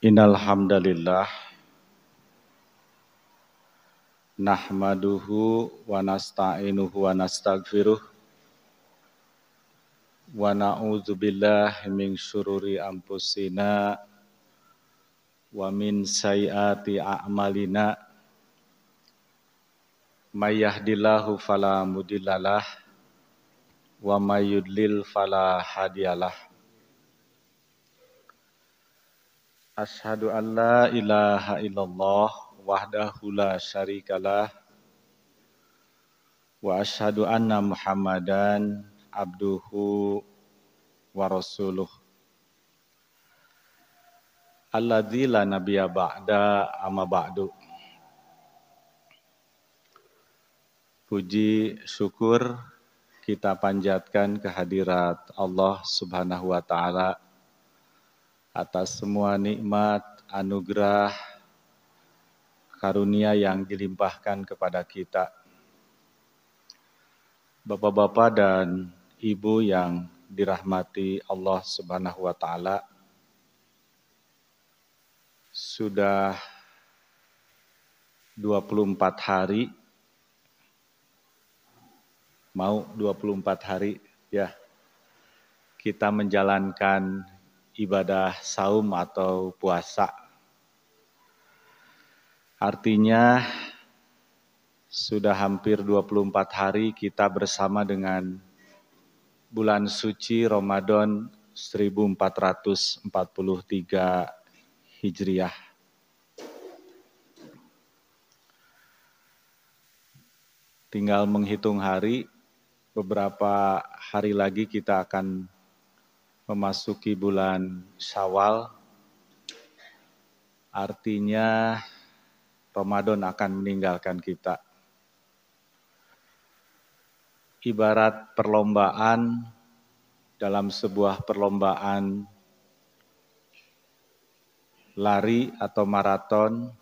Innal hamdalillah nahmaduhu wa nasta'inuhu wa nastaghfiruh wa na'udzu billahi min syururi anfusina wa min sayyiati a'malina may yahdillahu fala mudhillalah wa may yudlil fala hadiyalah Ashadu an la ilaha illallah wahdahu la syarikalah wa ashadu anna muhammadan abduhu wa rasuluh alladzi la nabiya ba'da amma ba'du Puji syukur kita panjatkan kehadirat Allah Subhanahu wa taala atas semua nikmat, anugerah, karunia yang dilimpahkan kepada kita. Bapak-bapak dan ibu yang dirahmati Allah Subhanahu wa taala sudah 24 hari mau 24 hari ya kita menjalankan ibadah saum atau puasa. Artinya sudah hampir 24 hari kita bersama dengan bulan suci Ramadan 1443 Hijriah. Tinggal menghitung hari, beberapa hari lagi kita akan memasuki bulan Syawal. Artinya Ramadan akan meninggalkan kita. Ibarat perlombaan dalam sebuah perlombaan lari atau maraton,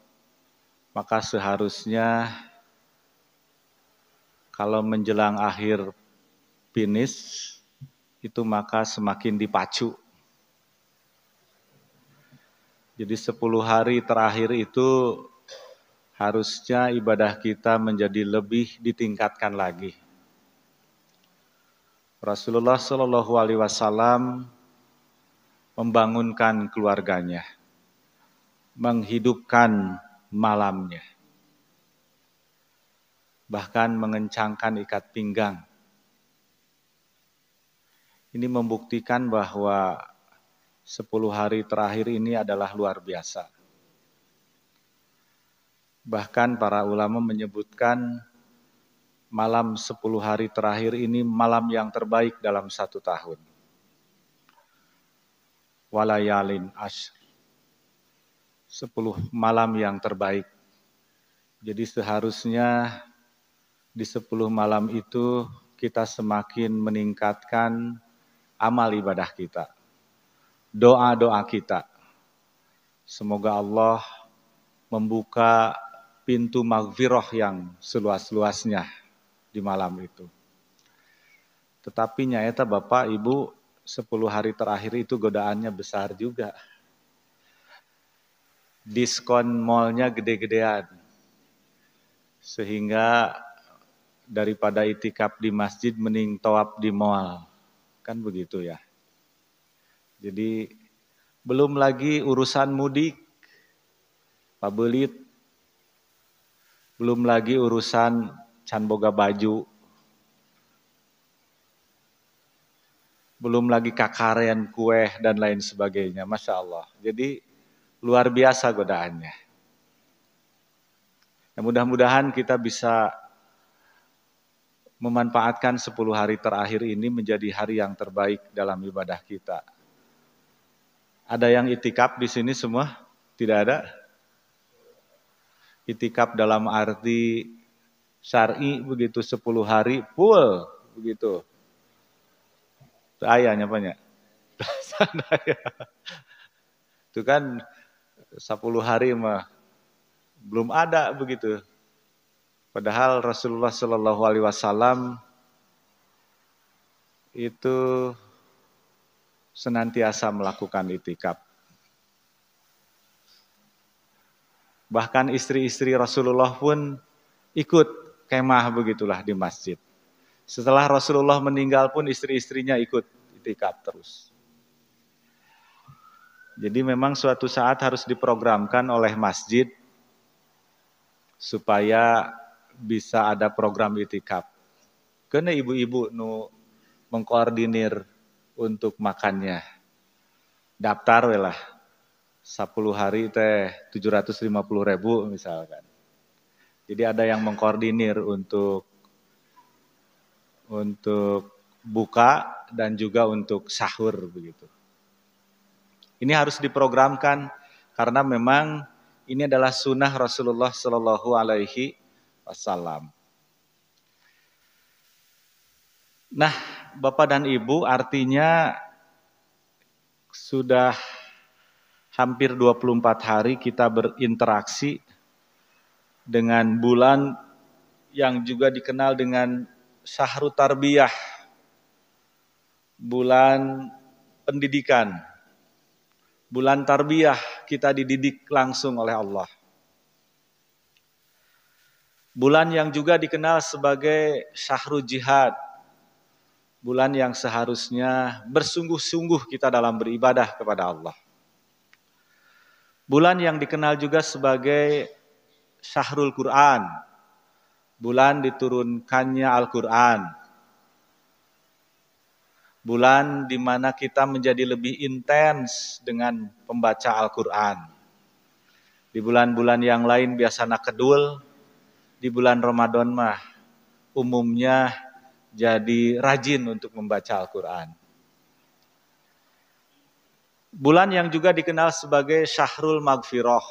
maka seharusnya kalau menjelang akhir finish itu maka semakin dipacu. Jadi sepuluh hari terakhir itu harusnya ibadah kita menjadi lebih ditingkatkan lagi. Rasulullah Shallallahu Alaihi Wasallam membangunkan keluarganya, menghidupkan malamnya, bahkan mengencangkan ikat pinggang ini membuktikan bahwa 10 hari terakhir ini adalah luar biasa. Bahkan para ulama menyebutkan malam 10 hari terakhir ini malam yang terbaik dalam satu tahun. Walayalin ash. 10 malam yang terbaik. Jadi seharusnya di 10 malam itu kita semakin meningkatkan amal ibadah kita, doa-doa kita. Semoga Allah membuka pintu maghfirah yang seluas-luasnya di malam itu. Tetapi nyata ya, Bapak Ibu 10 hari terakhir itu godaannya besar juga. Diskon malnya gede-gedean. Sehingga daripada itikaf di masjid mending toap di mall. Kan begitu ya. Jadi belum lagi urusan mudik, pabelit, belum lagi urusan can baju, belum lagi kakaren kue dan lain sebagainya. Masya Allah. Jadi luar biasa godaannya. Ya, mudah-mudahan kita bisa memanfaatkan 10 hari terakhir ini menjadi hari yang terbaik dalam ibadah kita. Ada yang itikaf di sini semua? Tidak ada? Itikaf dalam arti syar'i begitu 10 hari full begitu. Ayahnya banyak. Itu kan 10 hari mah belum ada begitu. Padahal Rasulullah Shallallahu Alaihi Wasallam itu senantiasa melakukan itikaf. Bahkan istri-istri Rasulullah pun ikut kemah begitulah di masjid. Setelah Rasulullah meninggal pun istri-istrinya ikut itikaf terus. Jadi memang suatu saat harus diprogramkan oleh masjid supaya bisa ada program itikaf. Karena ibu-ibu nu mengkoordinir untuk makannya. Daftar lah. 10 hari teh 750 ribu misalkan. Jadi ada yang mengkoordinir untuk untuk buka dan juga untuk sahur begitu. Ini harus diprogramkan karena memang ini adalah sunnah Rasulullah Shallallahu Alaihi wasallam. Nah, Bapak dan Ibu, artinya sudah hampir 24 hari kita berinteraksi dengan bulan yang juga dikenal dengan Syahrul Tarbiyah, bulan pendidikan, bulan tarbiyah kita dididik langsung oleh Allah. Bulan yang juga dikenal sebagai Syahrul Jihad. Bulan yang seharusnya bersungguh-sungguh kita dalam beribadah kepada Allah. Bulan yang dikenal juga sebagai Syahrul Quran. Bulan diturunkannya Al-Quran. Bulan di mana kita menjadi lebih intens dengan pembaca Al-Quran. Di bulan-bulan yang lain biasa nakedul di bulan Ramadan mah umumnya jadi rajin untuk membaca Al-Quran. Bulan yang juga dikenal sebagai Syahrul Magfirah,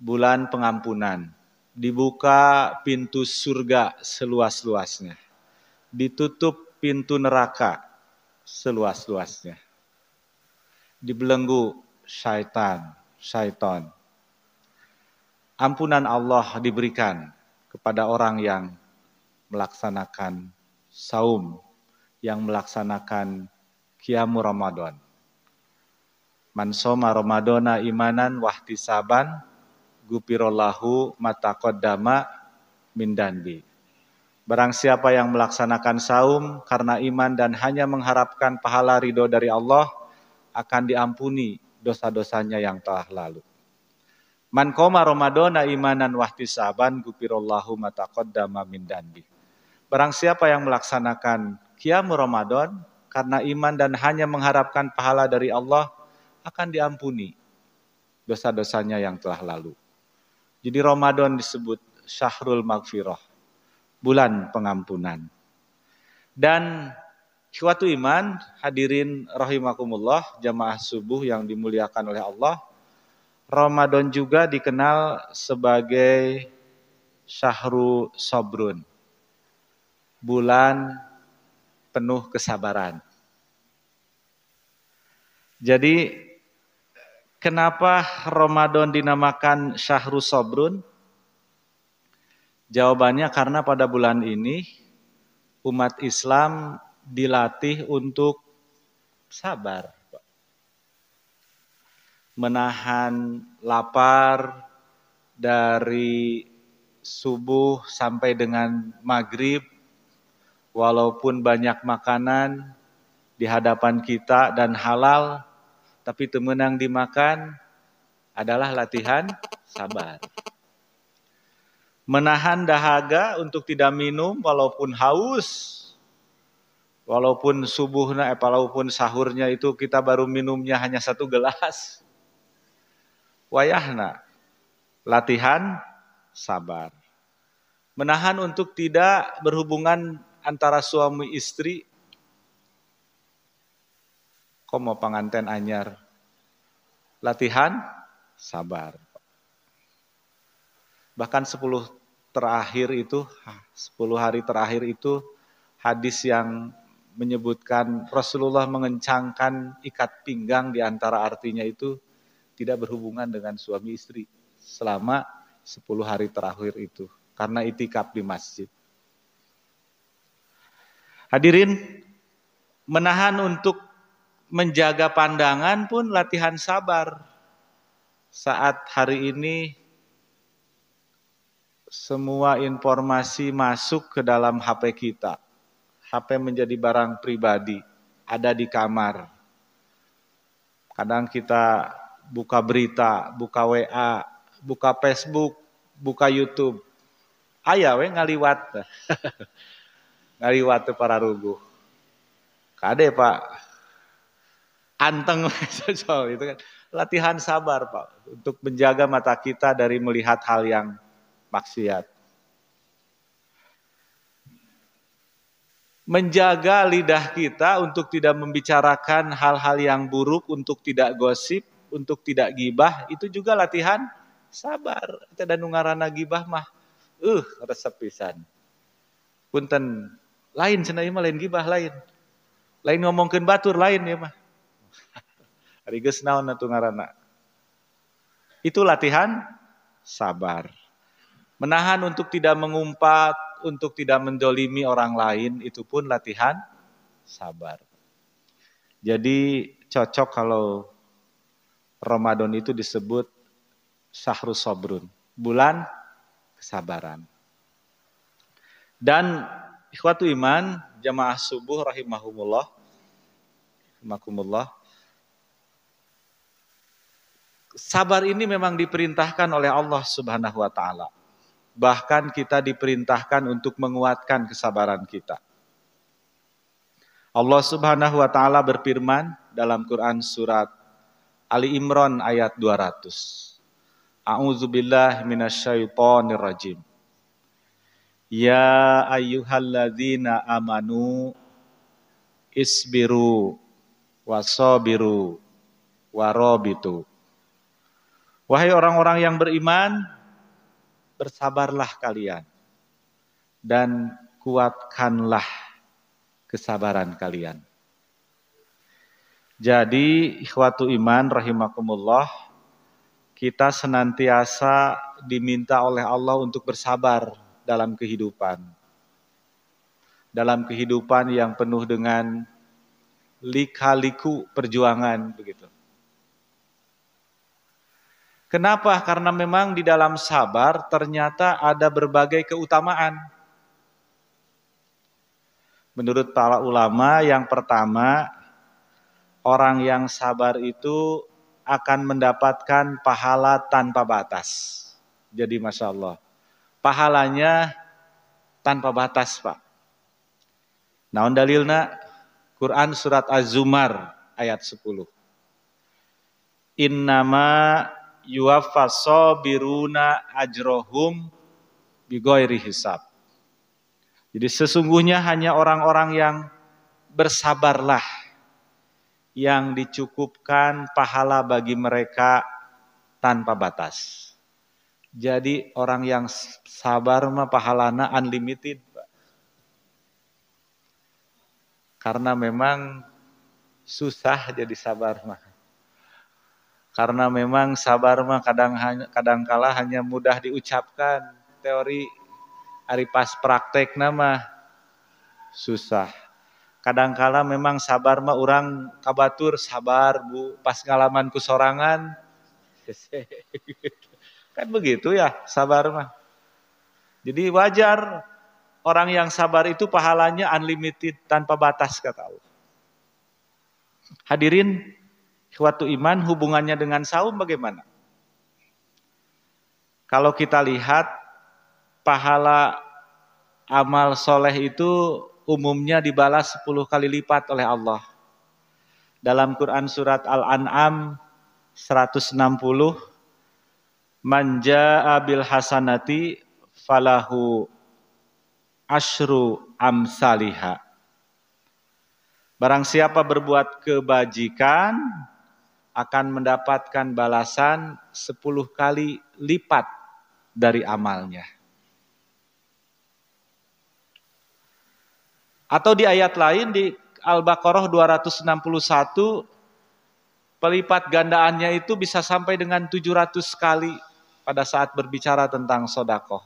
bulan pengampunan. Dibuka pintu surga seluas-luasnya. Ditutup pintu neraka seluas-luasnya. Dibelenggu syaitan, syaitan ampunan Allah diberikan kepada orang yang melaksanakan saum, yang melaksanakan kiamu Ramadan. Man soma Ramadana imanan wahtisaban gupirolahu mataqaddama min danbi. Barang siapa yang melaksanakan saum karena iman dan hanya mengharapkan pahala ridho dari Allah, akan diampuni dosa-dosanya yang telah lalu. Man koma Ramadana imanan wahtisaban gupirallahu mataqaddama min danbi. Barang siapa yang melaksanakan kiamu Ramadan karena iman dan hanya mengharapkan pahala dari Allah akan diampuni dosa-dosanya yang telah lalu. Jadi Ramadan disebut Syahrul magfirah, bulan pengampunan. Dan suatu iman hadirin rahimakumullah jamaah subuh yang dimuliakan oleh Allah Ramadan juga dikenal sebagai Syahrul Sobrun. Bulan penuh kesabaran. Jadi kenapa Ramadan dinamakan Syahrul Sobrun? Jawabannya karena pada bulan ini umat Islam dilatih untuk sabar menahan lapar dari subuh sampai dengan maghrib, walaupun banyak makanan di hadapan kita dan halal, tapi temenang dimakan adalah latihan sabar. Menahan dahaga untuk tidak minum walaupun haus, walaupun subuhnya, eh, walaupun sahurnya itu kita baru minumnya hanya satu gelas, wayahna. Latihan sabar. Menahan untuk tidak berhubungan antara suami istri. Komo panganten anyar. Latihan sabar. Bahkan sepuluh terakhir itu sepuluh hari terakhir itu hadis yang menyebutkan Rasulullah mengencangkan ikat pinggang di antara artinya itu tidak berhubungan dengan suami istri selama 10 hari terakhir itu karena itikaf di masjid. Hadirin, menahan untuk menjaga pandangan pun latihan sabar. Saat hari ini semua informasi masuk ke dalam HP kita. HP menjadi barang pribadi, ada di kamar. Kadang kita buka berita, buka WA, buka Facebook, buka YouTube. Ayah we ngaliwat. ngaliwat para rugu, Kade Pak. Anteng soal itu kan. Latihan sabar Pak untuk menjaga mata kita dari melihat hal yang maksiat. Menjaga lidah kita untuk tidak membicarakan hal-hal yang buruk, untuk tidak gosip, untuk tidak gibah itu juga latihan sabar. Kita nungarana gibah mah eh uh, resep pisan. Punten lain cenah mah lain gibah lain. Lain ngomongkeun batur lain ya mah. Ari geus naon atuh Itu latihan sabar. Menahan untuk tidak mengumpat, untuk tidak mendolimi orang lain, itu pun latihan sabar. Jadi cocok kalau Ramadan itu disebut Syahrul Sobrun, bulan kesabaran. Dan ikhwatu iman, jamaah subuh rahimahumullah, rahimahumullah. Sabar ini memang diperintahkan oleh Allah Subhanahu wa taala. Bahkan kita diperintahkan untuk menguatkan kesabaran kita. Allah Subhanahu wa taala berfirman dalam Quran surat Ali Imran ayat 200. A'udzubillah minasyaitonir rajim. Ya ayyuhalladzina amanu isbiru wasabiru warabitu. Wahai orang-orang yang beriman, bersabarlah kalian dan kuatkanlah kesabaran kalian. Jadi ikhwatu iman rahimakumullah kita senantiasa diminta oleh Allah untuk bersabar dalam kehidupan. Dalam kehidupan yang penuh dengan lika-liku perjuangan begitu. Kenapa? Karena memang di dalam sabar ternyata ada berbagai keutamaan. Menurut para ulama yang pertama orang yang sabar itu akan mendapatkan pahala tanpa batas. Jadi Masya Allah, pahalanya tanpa batas Pak. Naon dalilna? Quran surat Az-Zumar ayat 10. Innama yuwaffas biruna ajrohum bigoiri hisab. Jadi sesungguhnya hanya orang-orang yang bersabarlah yang dicukupkan pahala bagi mereka tanpa batas. Jadi orang yang sabar mah pahalana unlimited. Karena memang susah jadi sabar mah. Karena memang sabar mah kadang hanya kadang kala hanya mudah diucapkan teori ari pas praktek nama susah kadangkala kala memang sabar mah orang kabatur sabar bu pas ngalaman kusorangan kan begitu ya sabar mah jadi wajar orang yang sabar itu pahalanya unlimited tanpa batas kata Allah hadirin suatu iman hubungannya dengan saum bagaimana kalau kita lihat pahala amal soleh itu umumnya dibalas 10 kali lipat oleh Allah. Dalam Quran surat Al-An'am 160 manja abil hasanati falahu asru amsaliha. Barang siapa berbuat kebajikan akan mendapatkan balasan 10 kali lipat dari amalnya. Atau di ayat lain di Al-Baqarah 261 pelipat gandaannya itu bisa sampai dengan 700 kali pada saat berbicara tentang sodakoh.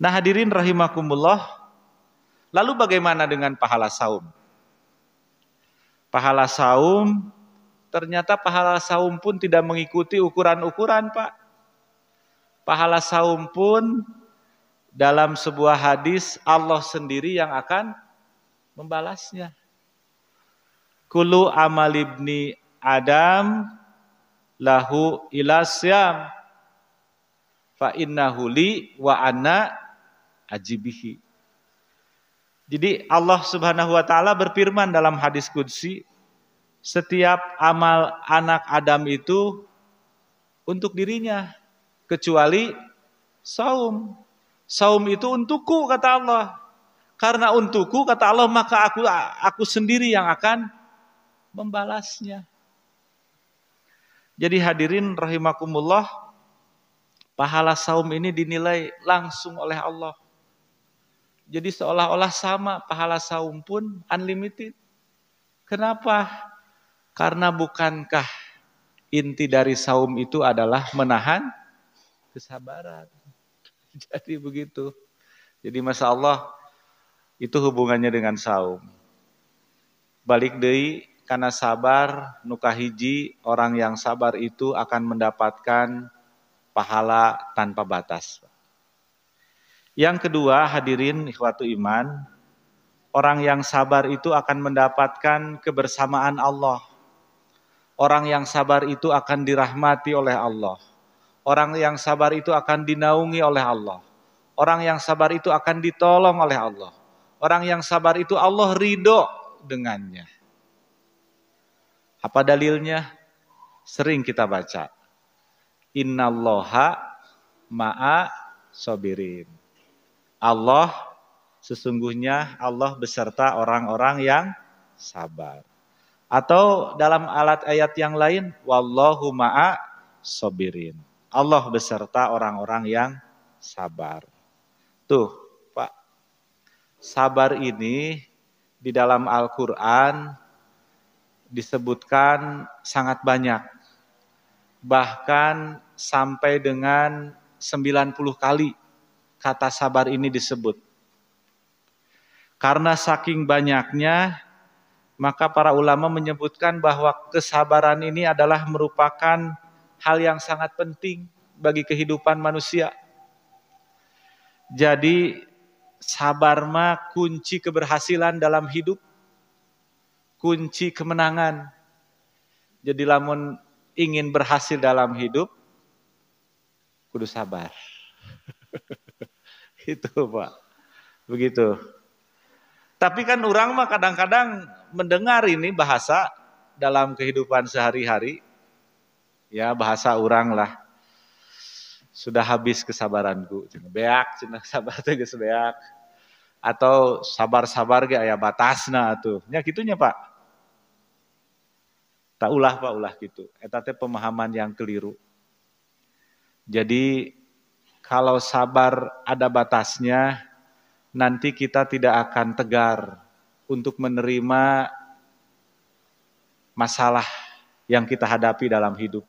Nah hadirin rahimakumullah, lalu bagaimana dengan pahala saum? Pahala saum, ternyata pahala saum pun tidak mengikuti ukuran-ukuran Pak. Pahala saum pun dalam sebuah hadis Allah sendiri yang akan membalasnya. Kulu amal ibni Adam lahu ilasyam fa innahu li wa anna ajibihi. Jadi Allah Subhanahu wa taala berfirman dalam hadis qudsi, setiap amal anak Adam itu untuk dirinya kecuali saum Saum itu untukku kata Allah. Karena untukku kata Allah maka aku aku sendiri yang akan membalasnya. Jadi hadirin rahimakumullah, pahala saum ini dinilai langsung oleh Allah. Jadi seolah-olah sama pahala saum pun unlimited. Kenapa? Karena bukankah inti dari saum itu adalah menahan kesabaran. Jadi begitu. Jadi Masya Allah itu hubungannya dengan saum. Balik dari karena sabar nuka hiji orang yang sabar itu akan mendapatkan pahala tanpa batas. Yang kedua hadirin ikhwatu iman, orang yang sabar itu akan mendapatkan kebersamaan Allah. Orang yang sabar itu akan dirahmati oleh Allah Orang yang sabar itu akan dinaungi oleh Allah. Orang yang sabar itu akan ditolong oleh Allah. Orang yang sabar itu Allah ridho dengannya. Apa dalilnya? Sering kita baca. Innallaha ma'a sobirin. Allah sesungguhnya Allah beserta orang-orang yang sabar. Atau dalam alat ayat yang lain, wallahu ma'a sobirin. Allah beserta orang-orang yang sabar. Tuh, Pak. Sabar ini di dalam Al-Qur'an disebutkan sangat banyak. Bahkan sampai dengan 90 kali kata sabar ini disebut. Karena saking banyaknya, maka para ulama menyebutkan bahwa kesabaran ini adalah merupakan hal yang sangat penting bagi kehidupan manusia. Jadi sabar mah kunci keberhasilan dalam hidup, kunci kemenangan. Jadi lamun ingin berhasil dalam hidup, kudu sabar. Itu Pak, begitu. Tapi kan orang mah kadang-kadang mendengar ini bahasa dalam kehidupan sehari-hari, ya bahasa orang lah sudah habis kesabaranku beak cina sabar tegas beak atau sabar-sabar ge aya batasna tuh nya kitunya Pak tak ulah Pak ulah gitu eta teh pemahaman yang keliru jadi kalau sabar ada batasnya nanti kita tidak akan tegar untuk menerima masalah yang kita hadapi dalam hidup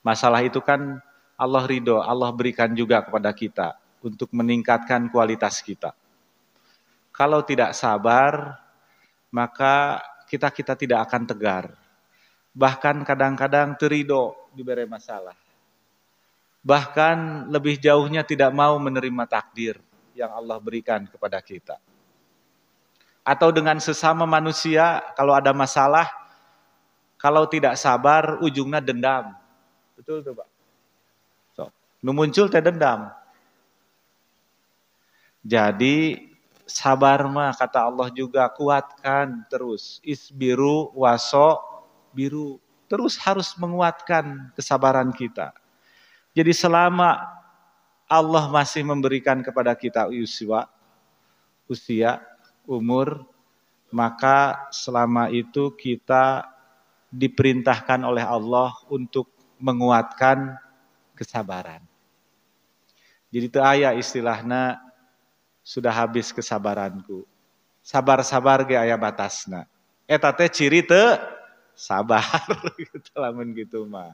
Masalah itu kan Allah ridho, Allah berikan juga kepada kita untuk meningkatkan kualitas kita. Kalau tidak sabar, maka kita-kita tidak akan tegar. Bahkan kadang-kadang terido diberi masalah. Bahkan lebih jauhnya tidak mau menerima takdir yang Allah berikan kepada kita. Atau dengan sesama manusia, kalau ada masalah, kalau tidak sabar, ujungnya dendam. Betul tuh, Pak. So, nu muncul teh dendam. Jadi sabar mah kata Allah juga kuatkan terus. Isbiru waso biru. Terus harus menguatkan kesabaran kita. Jadi selama Allah masih memberikan kepada kita usia, usia, umur, maka selama itu kita diperintahkan oleh Allah untuk menguatkan kesabaran. Jadi itu ayah istilahnya sudah habis kesabaranku. Sabar-sabar ke ayah batasnya. Eh teh ciri te sabar gitu lamun gitu mah.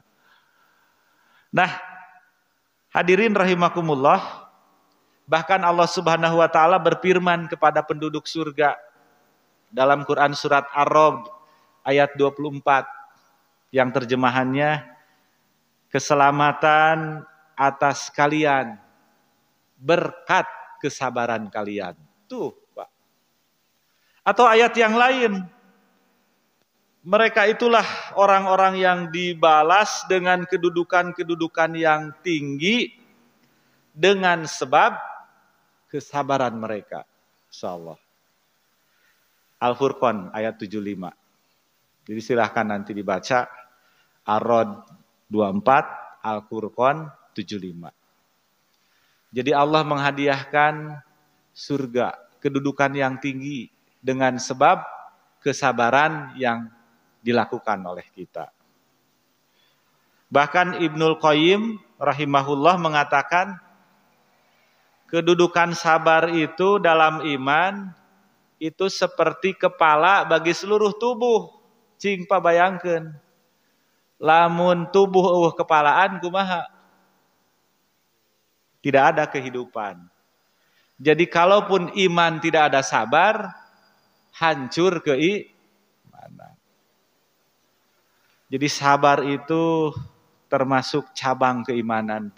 Nah, hadirin rahimakumullah, bahkan Allah Subhanahu wa taala berfirman kepada penduduk surga dalam Quran surat ar rob ayat 24 yang terjemahannya keselamatan atas kalian, berkat kesabaran kalian. Tuh, Pak. Atau ayat yang lain, mereka itulah orang-orang yang dibalas dengan kedudukan-kedudukan yang tinggi dengan sebab kesabaran mereka. Insyaallah. Al-Furqan ayat 75. Jadi silahkan nanti dibaca. Arod 24, al Qur'an 75. Jadi Allah menghadiahkan surga, kedudukan yang tinggi dengan sebab kesabaran yang dilakukan oleh kita. Bahkan Ibnul Qayyim rahimahullah mengatakan kedudukan sabar itu dalam iman itu seperti kepala bagi seluruh tubuh. Cing pabayangkan. bayangkan lamun tubuh uh kepalaan kumaha tidak ada kehidupan jadi kalaupun iman tidak ada sabar hancur ke i mana jadi sabar itu termasuk cabang keimanan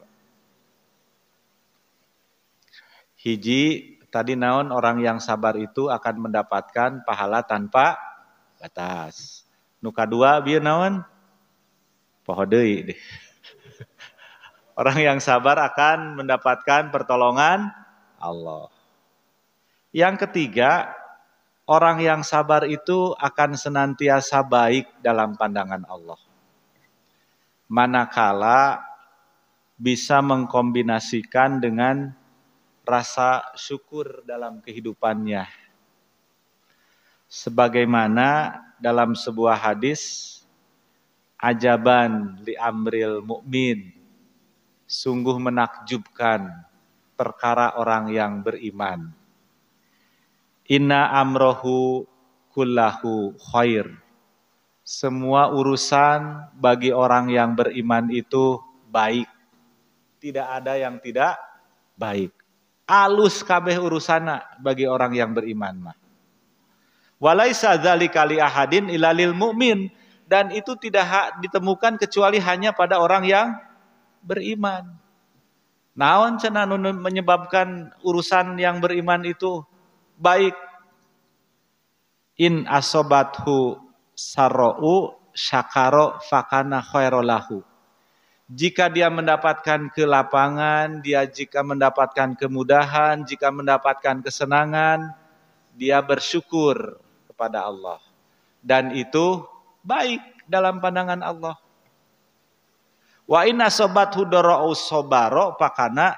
hiji tadi naon orang yang sabar itu akan mendapatkan pahala tanpa batas nuka dua biar naon pohodei deh. Orang yang sabar akan mendapatkan pertolongan Allah. Yang ketiga, orang yang sabar itu akan senantiasa baik dalam pandangan Allah. Manakala bisa mengkombinasikan dengan rasa syukur dalam kehidupannya. Sebagaimana dalam sebuah hadis ajaban li amril mukmin. Sungguh menakjubkan perkara orang yang beriman. Inna amrohu kullahu khair. Semua urusan bagi orang yang beriman itu baik. Tidak ada yang tidak baik. Alus kabeh urusana bagi orang yang beriman mah. Walaisa dzalika li ahadin ilalil mukmin dan itu tidak hak ditemukan kecuali hanya pada orang yang beriman. Naon cenah menyebabkan urusan yang beriman itu baik in asobathu sarou syakaro fakana khairolahu. Jika dia mendapatkan kelapangan, dia jika mendapatkan kemudahan, jika mendapatkan kesenangan, dia bersyukur kepada Allah. Dan itu baik dalam pandangan Allah. Wa inna sobat hudorau sobaro pakana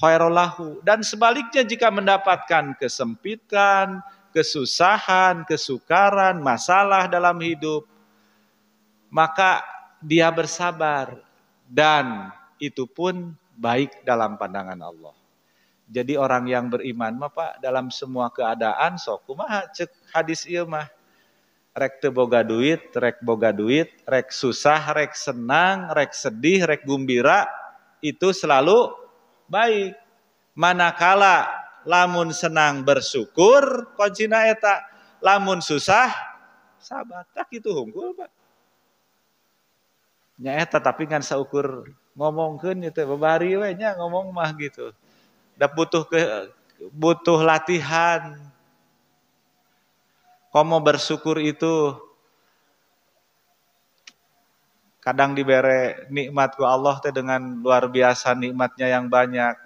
khairolahu. Dan sebaliknya jika mendapatkan kesempitan, kesusahan, kesukaran, masalah dalam hidup, maka dia bersabar dan itu pun baik dalam pandangan Allah. Jadi orang yang beriman mah Pak dalam semua keadaan sokumah cek hadis ieu rek te boga duit, rek boga duit, rek susah, rek senang, rek sedih, rek gembira itu selalu baik. Manakala lamun senang bersyukur koncina eta, lamun susah sabar. Tak itu hukum Pak. Nya eta tapi kan saukur ngomongkeun itu bebari we ngomong mah gitu. Da butuh ke, butuh latihan, Komo mau bersyukur itu kadang diberi nikmat ku Allah teh dengan luar biasa nikmatnya yang banyak.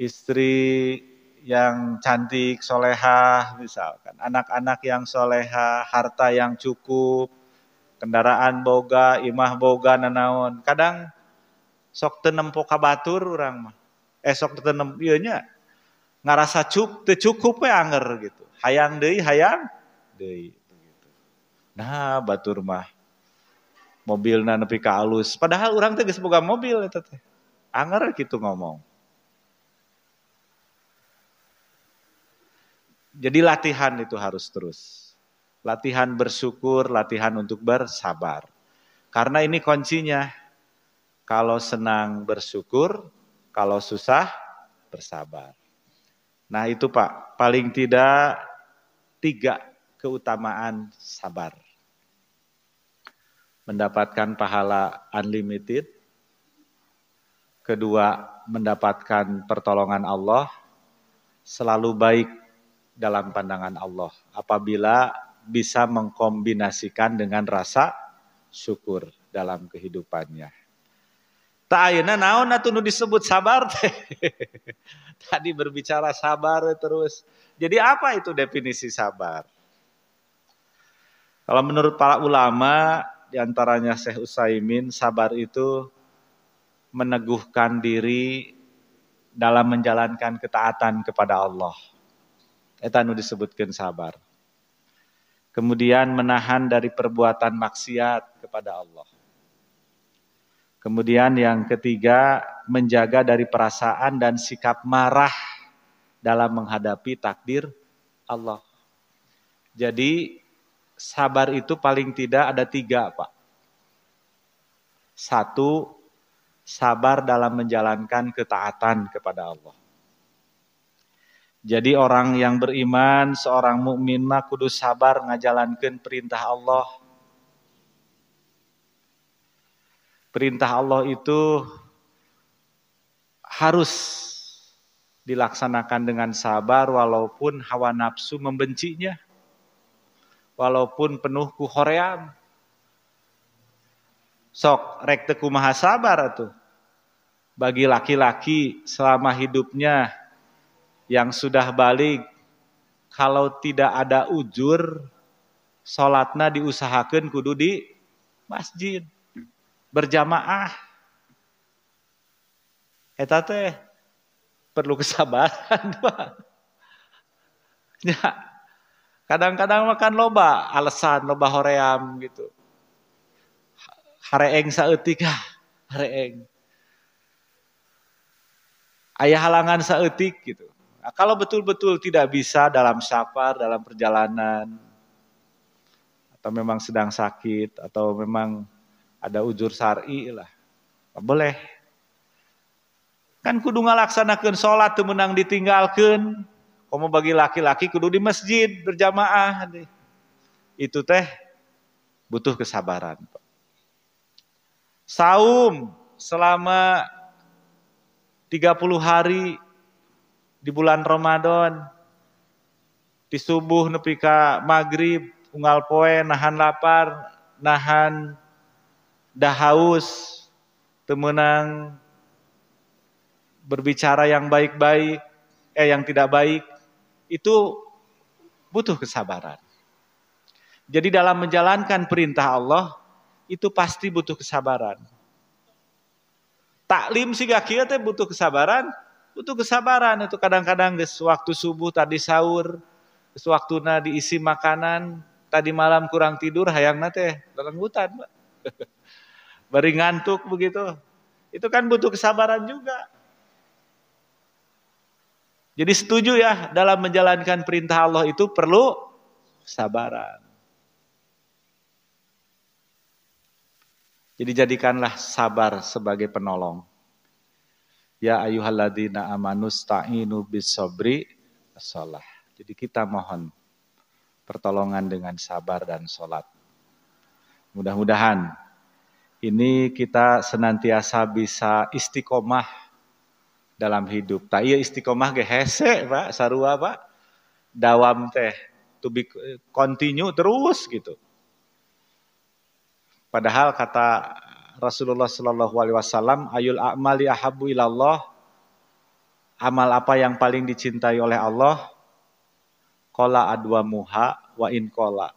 Istri yang cantik, solehah misalkan. Anak-anak yang solehah, harta yang cukup, kendaraan boga, imah boga, nanaon. Kadang sok tenempo kabatur orang mah. Esok eh, tenem, iya nya. Ngarasa cukup, cukup ya anger gitu hayang deh, hayang deh. nah batur mah mobilna nepi ka alus padahal orang teh geus boga mobil eta teh anger kitu ngomong jadi latihan itu harus terus latihan bersyukur latihan untuk bersabar karena ini kuncinya kalau senang bersyukur kalau susah bersabar Nah itu Pak, paling tidak tiga keutamaan sabar. Mendapatkan pahala unlimited. Kedua, mendapatkan pertolongan Allah. Selalu baik dalam pandangan Allah. Apabila bisa mengkombinasikan dengan rasa syukur dalam kehidupannya. Tak Ta'ayuna naon atuh nu disebut sabar teh. Tadi berbicara sabar terus. Jadi apa itu definisi sabar? Kalau menurut para ulama diantaranya Syekh Usaimin, sabar itu meneguhkan diri dalam menjalankan ketaatan kepada Allah. Eta nu disebutkan sabar. Kemudian menahan dari perbuatan maksiat kepada Allah Kemudian yang ketiga, menjaga dari perasaan dan sikap marah dalam menghadapi takdir Allah. Jadi sabar itu paling tidak ada tiga Pak. Satu, sabar dalam menjalankan ketaatan kepada Allah. Jadi orang yang beriman, seorang mukmin mah kudu sabar ngajalankan perintah Allah, perintah Allah itu harus dilaksanakan dengan sabar walaupun hawa nafsu membencinya. Walaupun penuh kuhoream. Sok rek maha sabar itu. Bagi laki-laki selama hidupnya yang sudah balik kalau tidak ada ujur sholatnya diusahakan kudu di masjid berjamaah eta teh perlu kesabaran Pak. Ya. Kadang-kadang makan loba alasan loba hoream gitu. Hareeng saeutik ah, hareeng. Ayah halangan saeutik gitu. Nah, kalau betul-betul tidak bisa dalam safar, dalam perjalanan, atau memang sedang sakit, atau memang ada ujur sari lah. Boleh. Kan kudu ngalaksanakan sholat tuh menang ditinggalkan. Kamu bagi laki-laki kudu di masjid berjamaah. Itu teh butuh kesabaran. Saum selama 30 hari di bulan Ramadan. Di subuh nepi ka maghrib, Ungal poe, nahan lapar, nahan dah haus, temenang berbicara yang baik-baik, eh yang tidak baik, itu butuh kesabaran. Jadi dalam menjalankan perintah Allah, itu pasti butuh kesabaran. Taklim sih gak kira teh butuh kesabaran, butuh kesabaran itu kadang-kadang waktu subuh tadi sahur, waktu diisi makanan, tadi malam kurang tidur, hayang nate, lelenggutan, hutan. beri ngantuk begitu. Itu kan butuh kesabaran juga. Jadi setuju ya dalam menjalankan perintah Allah itu perlu kesabaran. Jadi jadikanlah sabar sebagai penolong. Ya ayuhalladzina amanus ta'inu bisobri sholah. Jadi kita mohon pertolongan dengan sabar dan sholat. Mudah-mudahan ini kita senantiasa bisa istiqomah dalam hidup. Tak iya istiqomah ge hese, Pak, sarua, Pak. Dawam teh to be continue terus gitu. Padahal kata Rasulullah Shallallahu alaihi wasallam, ayul a'mali ahabu ilallah. Amal apa yang paling dicintai oleh Allah? Kola adwa muha wa in kola.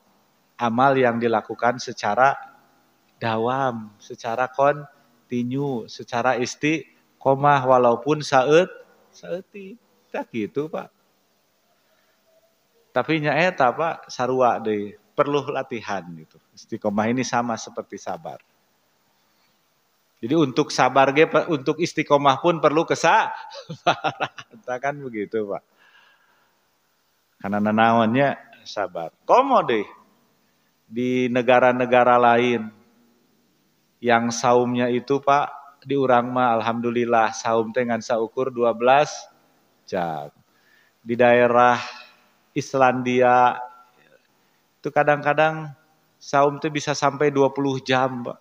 Amal yang dilakukan secara dawam, secara kon kontinu, secara istiqomah walaupun saat saati Tak gitu, Pak. Tapi nyaeta, Pak, sarua deh. Perlu latihan gitu. Istiqomah ini sama seperti sabar. Jadi untuk sabar ge untuk istiqomah pun perlu kesabaran. kan begitu, Pak. Karena nanawannya sabar. Komo deh di negara-negara lain yang saumnya itu Pak diurang mah alhamdulillah saum dengan saukur 12 jam. Di daerah Islandia itu kadang-kadang saum itu bisa sampai 20 jam, Pak.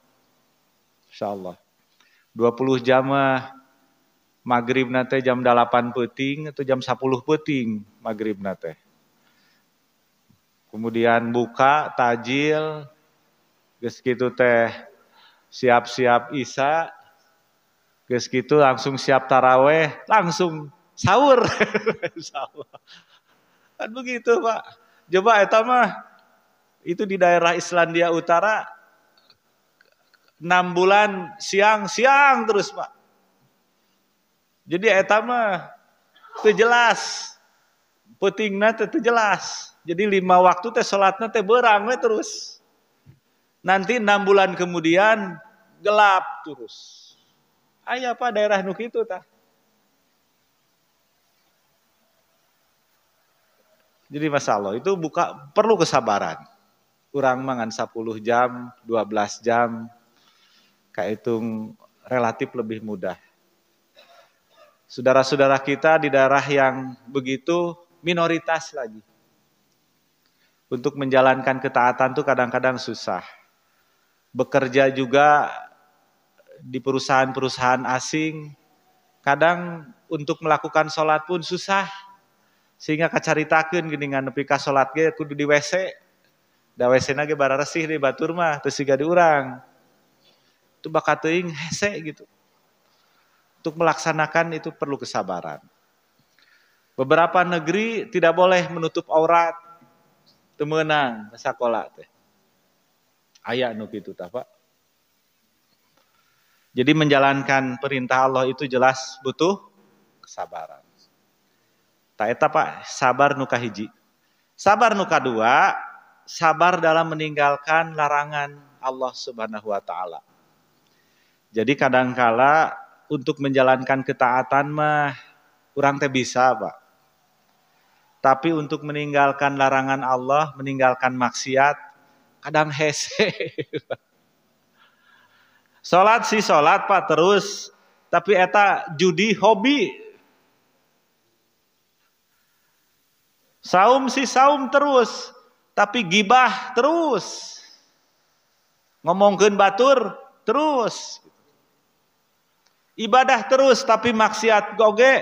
Insya Allah. 20 jam mah maghrib nate jam 8 peting atau jam 10 peting maghrib nate. Kemudian buka, tajil, geus teh siap-siap Isa, Terus gitu langsung siap taraweh, langsung sahur. kan begitu Pak. Coba eta mah itu di daerah Islandia Utara enam bulan siang-siang terus Pak. Jadi eta mah teu jelas. petingnya itu jelas. Jadi lima waktu teh salatna teh berang terus. Nanti enam bulan kemudian gelap terus. Ayah apa daerah nuk itu tah? Jadi masalah itu buka perlu kesabaran. Kurang mangan 10 jam, 12 jam, kayak itu relatif lebih mudah. Saudara-saudara kita di daerah yang begitu minoritas lagi. Untuk menjalankan ketaatan itu kadang-kadang susah bekerja juga di perusahaan-perusahaan asing. Kadang untuk melakukan sholat pun susah. Sehingga kacaritakin dengan nepi ka sholat ge kudu di WC. Da wc nage bara resih di batur mah terus juga diurang. Itu bakat hese gitu. Untuk melaksanakan itu perlu kesabaran. Beberapa negeri tidak boleh menutup aurat. Temenang sekolah teh Ayat nu itu, tah, Pak. Jadi menjalankan perintah Allah itu jelas butuh kesabaran. Tak eta Pak, sabar nu kahiji. Sabar nu kadua, sabar dalam meninggalkan larangan Allah Subhanahu wa taala. Jadi kadangkala untuk menjalankan ketaatan mah kurang teh bisa, Pak. Tapi untuk meninggalkan larangan Allah, meninggalkan maksiat, kadang hese. sholat sih sholat Pak terus, tapi eta judi hobi. Saum sih saum terus, tapi gibah terus. Ngomongkan batur terus. Ibadah terus tapi maksiat goge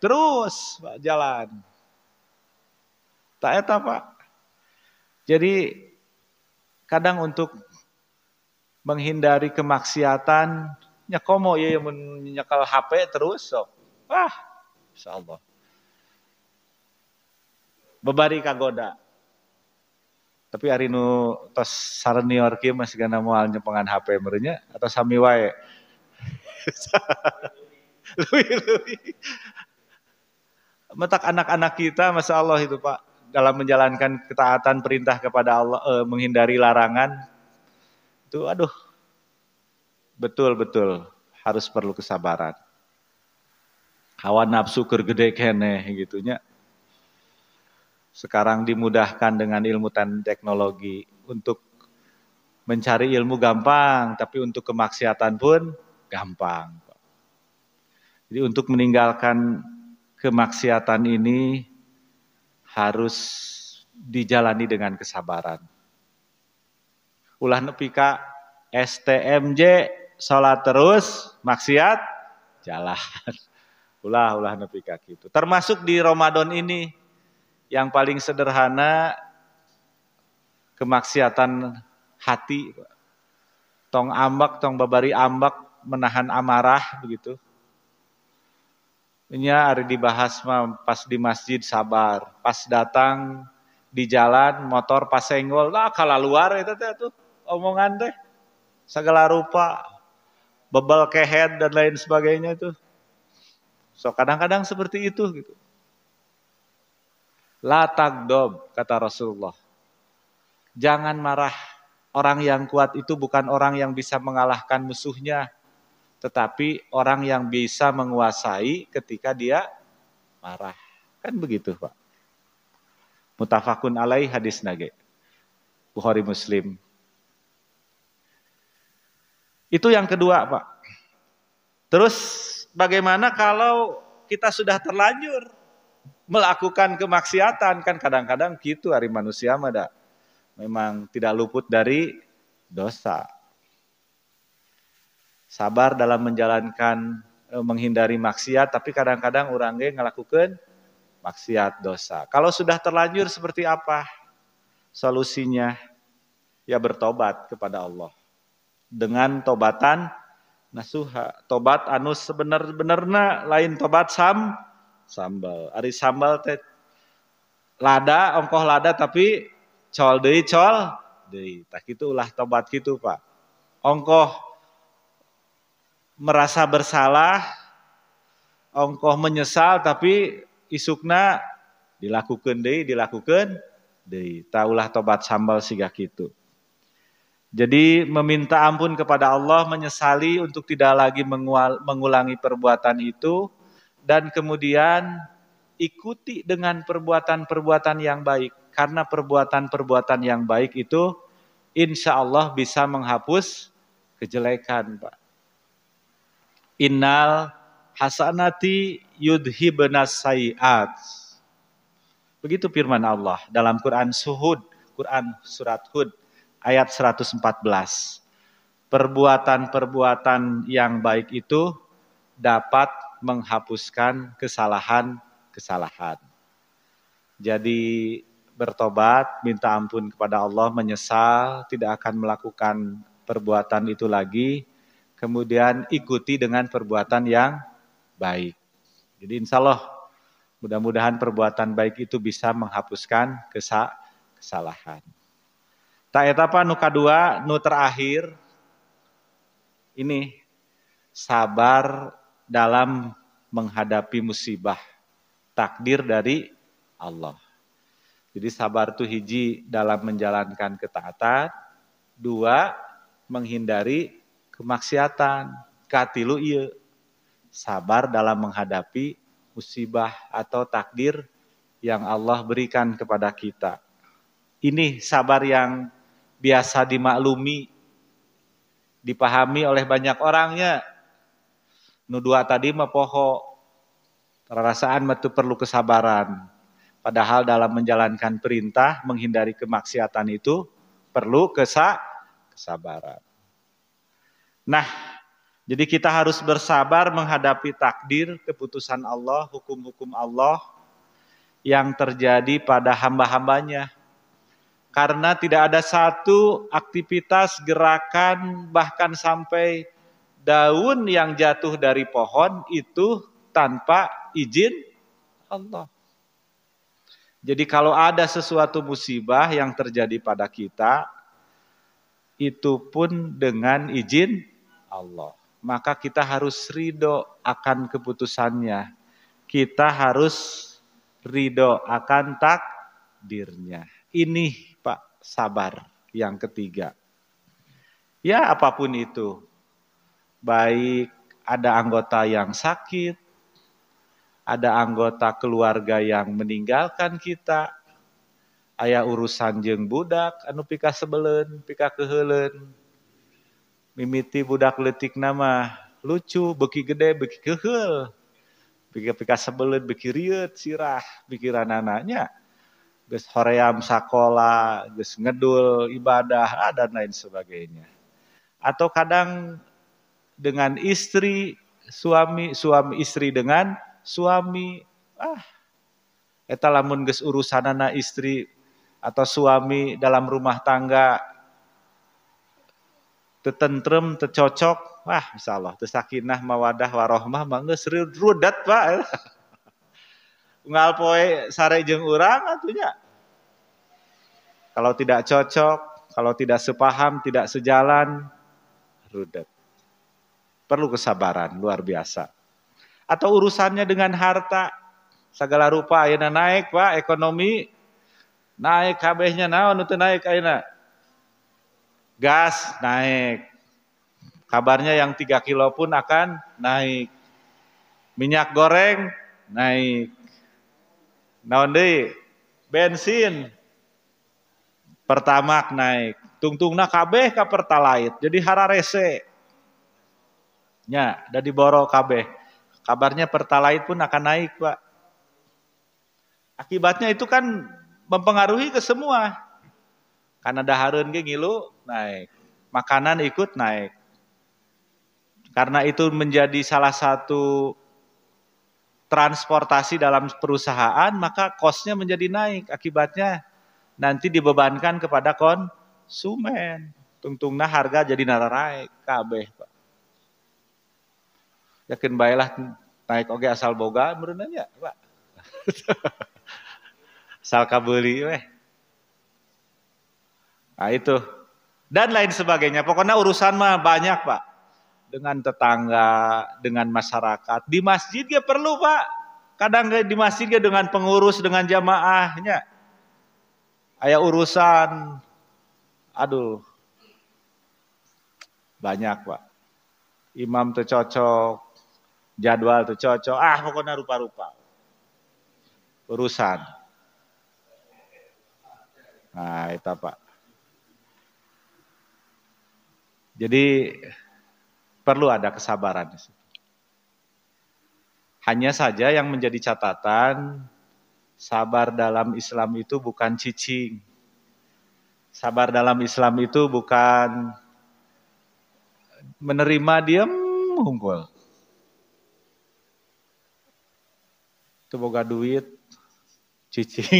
terus Pak jalan. Tak eta Pak. Jadi Kadang untuk menghindari kemaksiatan, nyakomo ya yang menyekal HP terus sok. Wah, insyaallah. Bebari kagoda. Tapi hari nu tos sarenior kieu masih kana moal nyepengan HP merenya atau sami wae. Lui, lui. Metak anak-anak kita, Masya Allah itu Pak dalam menjalankan ketaatan perintah kepada Allah, eh, menghindari larangan itu aduh betul betul harus perlu kesabaran. Hawa nafsu kergede kene gitunya. Sekarang dimudahkan dengan ilmu dan teknologi untuk mencari ilmu gampang, tapi untuk kemaksiatan pun gampang. Jadi untuk meninggalkan kemaksiatan ini harus dijalani dengan kesabaran. Ulah nepika STMJ sholat terus maksiat jalan. Ulah ulah nepika gitu. Termasuk di Ramadan ini yang paling sederhana kemaksiatan hati. Tong ambak, tong babari ambak menahan amarah begitu Nya hari dibahas mah pas di masjid sabar, pas datang di jalan motor pas senggol, lah kalau luar itu teh tuh omongan teh segala rupa bebel kehead dan lain sebagainya itu So kadang-kadang seperti itu gitu. La takdob kata Rasulullah. Jangan marah. Orang yang kuat itu bukan orang yang bisa mengalahkan musuhnya, tetapi orang yang bisa menguasai ketika dia marah. Kan begitu, Pak. Mutafakun alai hadis nage. Bukhari Muslim. Itu yang kedua, Pak. Terus bagaimana kalau kita sudah terlanjur melakukan kemaksiatan kan kadang-kadang gitu hari manusia mada memang tidak luput dari dosa sabar dalam menjalankan e, menghindari maksiat tapi kadang-kadang orang ge ngelakukan maksiat dosa. Kalau sudah terlanjur seperti apa? Solusinya ya bertobat kepada Allah. Dengan tobatan nasuha, tobat anus sebenar-benarna lain tobat sam sambal. Ari sambal teh lada ongkoh lada tapi col deui col deui. Tak kitu ulah tobat gitu Pak. Ongkoh merasa bersalah, ongkoh menyesal tapi isukna dilakukan deh, dilakukan deh. Taulah tobat sambal siga gitu. Jadi meminta ampun kepada Allah, menyesali untuk tidak lagi mengulangi perbuatan itu, dan kemudian ikuti dengan perbuatan-perbuatan yang baik. Karena perbuatan-perbuatan yang baik itu insya Allah bisa menghapus kejelekan Pak. Innal hasanati yudhibnas sayiat. Begitu firman Allah dalam Quran Suhud, Quran surat Hud ayat 114. Perbuatan-perbuatan yang baik itu dapat menghapuskan kesalahan-kesalahan. Jadi bertobat, minta ampun kepada Allah, menyesal, tidak akan melakukan perbuatan itu lagi, kemudian ikuti dengan perbuatan yang baik. Jadi insya Allah mudah-mudahan perbuatan baik itu bisa menghapuskan kesalahan. Tak etapa nuka dua nu terakhir, ini sabar dalam menghadapi musibah takdir dari Allah. Jadi sabar itu hiji dalam menjalankan ketaatan, dua menghindari kemaksiatan, katilu iya. Sabar dalam menghadapi musibah atau takdir yang Allah berikan kepada kita. Ini sabar yang biasa dimaklumi, dipahami oleh banyak orangnya. Nudua tadi mepoho, perasaan metu perlu kesabaran. Padahal dalam menjalankan perintah menghindari kemaksiatan itu perlu kesa kesabaran. Nah, jadi kita harus bersabar menghadapi takdir, keputusan Allah, hukum-hukum Allah yang terjadi pada hamba-hambanya. Karena tidak ada satu aktivitas gerakan bahkan sampai daun yang jatuh dari pohon itu tanpa izin Allah. Jadi kalau ada sesuatu musibah yang terjadi pada kita, itu pun dengan izin Allah. Maka kita harus ridho akan keputusannya. Kita harus ridho akan takdirnya. Ini Pak sabar yang ketiga. Ya apapun itu. Baik ada anggota yang sakit, ada anggota keluarga yang meninggalkan kita, ayah urusan jeng budak, anu pika sebelen, pika kehelen, mimiti budak letik nama lucu beki gede beki kehel begi pika sebelit beki riut sirah pikiran anaknya gus hoream sakola gus ngedul ibadah ah, dan lain sebagainya atau kadang dengan istri suami suami istri dengan suami ah eta lamun urusan anak istri atau suami dalam rumah tangga Tetentrem, tercocok wah insyaallah tersakinah mawadah warohmah mangga serius rudat pak Ngalpoe sare jeng urang atunya kalau tidak cocok kalau tidak sepaham tidak sejalan rudat perlu kesabaran luar biasa atau urusannya dengan harta segala rupa akhirnya naik pak ekonomi naik kabehnya naon itu naik akhirnya gas naik. Kabarnya yang 3 kilo pun akan naik. Minyak goreng naik. Naon Bensin pertama naik. Tungtungna kabeh ke pertalait. Jadi hara rese. Ya, udah diboro kabeh. Kabarnya pertalait pun akan naik, Pak. Akibatnya itu kan mempengaruhi ke semua karena harun ke ngilu naik makanan ikut naik karena itu menjadi salah satu transportasi dalam perusahaan maka kosnya menjadi naik akibatnya nanti dibebankan kepada konsumen tungtungna harga jadi nararai kabeh pak yakin baiklah naik oke asal boga ya, pak asal kabuli, weh Nah, itu dan lain sebagainya. Pokoknya urusan mah banyak pak. Dengan tetangga, dengan masyarakat. Di masjid dia ya perlu pak. Kadang di masjid dia ya dengan pengurus, dengan jamaahnya. Ayah urusan. Aduh. Banyak pak. Imam tuh cocok. Jadwal tuh cocok. Ah pokoknya rupa-rupa. Urusan. Nah itu pak. Jadi perlu ada kesabaran di situ. Hanya saja yang menjadi catatan, sabar dalam Islam itu bukan cicing. Sabar dalam Islam itu bukan menerima diam unggul. Itu boga duit, cicing.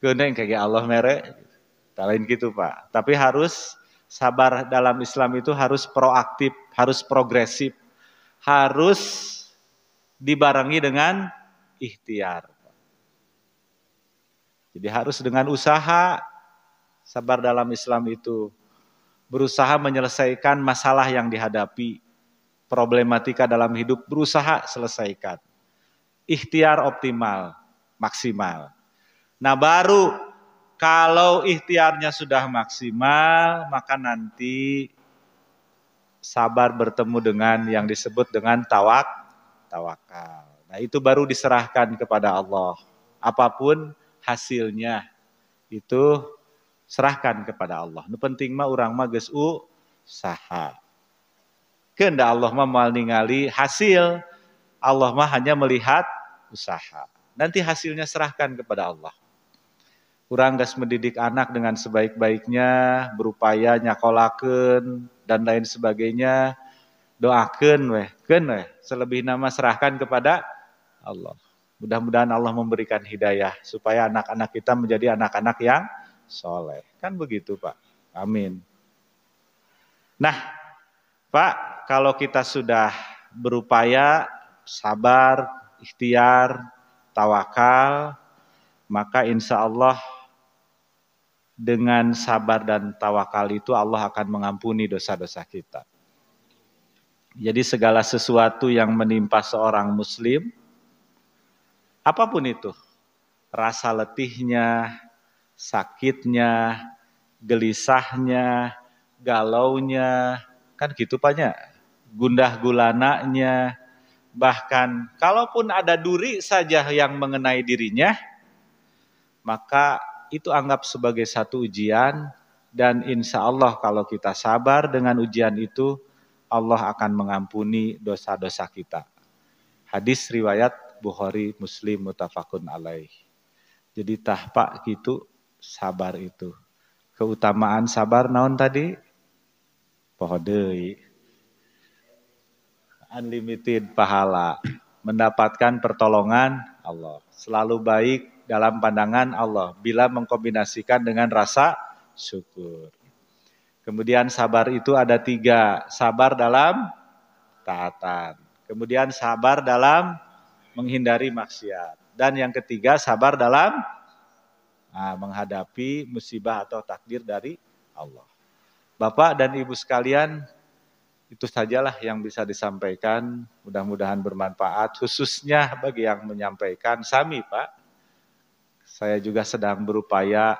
Guneng kayak Allah merek, Tak lain gitu Pak. Tapi harus sabar dalam Islam itu harus proaktif, harus progresif, harus dibarengi dengan ikhtiar. Jadi harus dengan usaha sabar dalam Islam itu berusaha menyelesaikan masalah yang dihadapi, problematika dalam hidup berusaha selesaikan. Ikhtiar optimal, maksimal. Nah, baru kalau ikhtiarnya sudah maksimal, maka nanti sabar bertemu dengan yang disebut dengan tawak, tawakal. Nah itu baru diserahkan kepada Allah. Apapun hasilnya itu serahkan kepada Allah. Nu penting mah orang mah geus usaha. Kehendak Allah mah mal hasil, Allah mah hanya melihat usaha. Nanti hasilnya serahkan kepada Allah kurang gas mendidik anak dengan sebaik-baiknya, berupaya nyakolaken dan lain sebagainya. Doakan weh, ken weh, selebih nama serahkan kepada Allah. Mudah-mudahan Allah memberikan hidayah supaya anak-anak kita menjadi anak-anak yang soleh. Kan begitu Pak. Amin. Nah Pak, kalau kita sudah berupaya sabar, ikhtiar, tawakal, maka insya Allah dengan sabar dan tawakal itu Allah akan mengampuni dosa-dosa kita. Jadi segala sesuatu yang menimpa seorang muslim, apapun itu, rasa letihnya, sakitnya, gelisahnya, galaunya, kan gitu banyak, gundah gulananya, bahkan kalaupun ada duri saja yang mengenai dirinya, maka itu anggap sebagai satu ujian dan insya Allah kalau kita sabar dengan ujian itu Allah akan mengampuni dosa-dosa kita. Hadis riwayat Bukhari Muslim mutafakun alaih. Jadi tahpak gitu sabar itu. Keutamaan sabar naon tadi? Pohodei. Unlimited pahala. Mendapatkan pertolongan Allah. Selalu baik dalam pandangan Allah bila mengkombinasikan dengan rasa syukur. Kemudian sabar itu ada tiga, sabar dalam taatan. Kemudian sabar dalam menghindari maksiat. Dan yang ketiga sabar dalam nah, menghadapi musibah atau takdir dari Allah. Bapak dan Ibu sekalian, itu sajalah yang bisa disampaikan. Mudah-mudahan bermanfaat, khususnya bagi yang menyampaikan. Sami Pak, saya juga sedang berupaya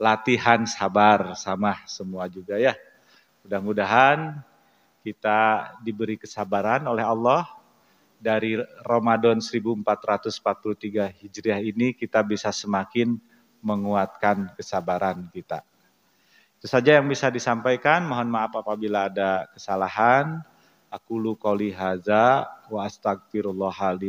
latihan sabar sama semua juga ya. Mudah-mudahan kita diberi kesabaran oleh Allah dari Ramadan 1443 Hijriah ini kita bisa semakin menguatkan kesabaran kita. Itu saja yang bisa disampaikan. Mohon maaf apabila ada kesalahan. Aku lu haza wa astagfirullah li